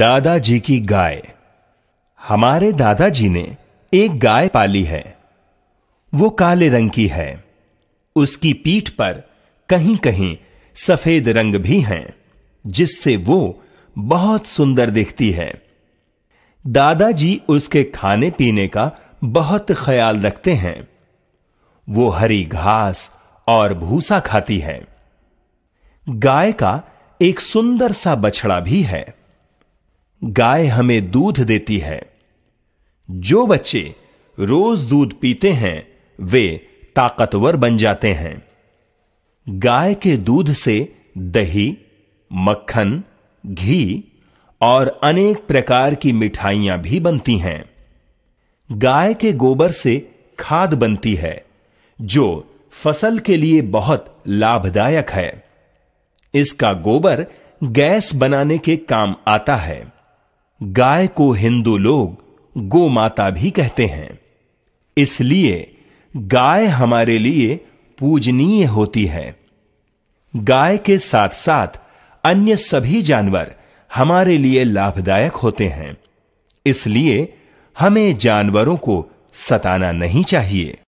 दादाजी की गाय हमारे दादाजी ने एक गाय पाली है वो काले रंग की है उसकी पीठ पर कहीं कहीं सफेद रंग भी हैं जिससे वो बहुत सुंदर दिखती है दादाजी उसके खाने पीने का बहुत ख्याल रखते हैं वो हरी घास और भूसा खाती है गाय का एक सुंदर सा बछड़ा भी है गाय हमें दूध देती है जो बच्चे रोज दूध पीते हैं वे ताकतवर बन जाते हैं गाय के दूध से दही मक्खन घी और अनेक प्रकार की मिठाइयां भी बनती हैं गाय के गोबर से खाद बनती है जो फसल के लिए बहुत लाभदायक है इसका गोबर गैस बनाने के काम आता है गाय को हिंदू लोग गो माता भी कहते हैं इसलिए गाय हमारे लिए पूजनीय होती है गाय के साथ साथ अन्य सभी जानवर हमारे लिए लाभदायक होते हैं इसलिए हमें जानवरों को सताना नहीं चाहिए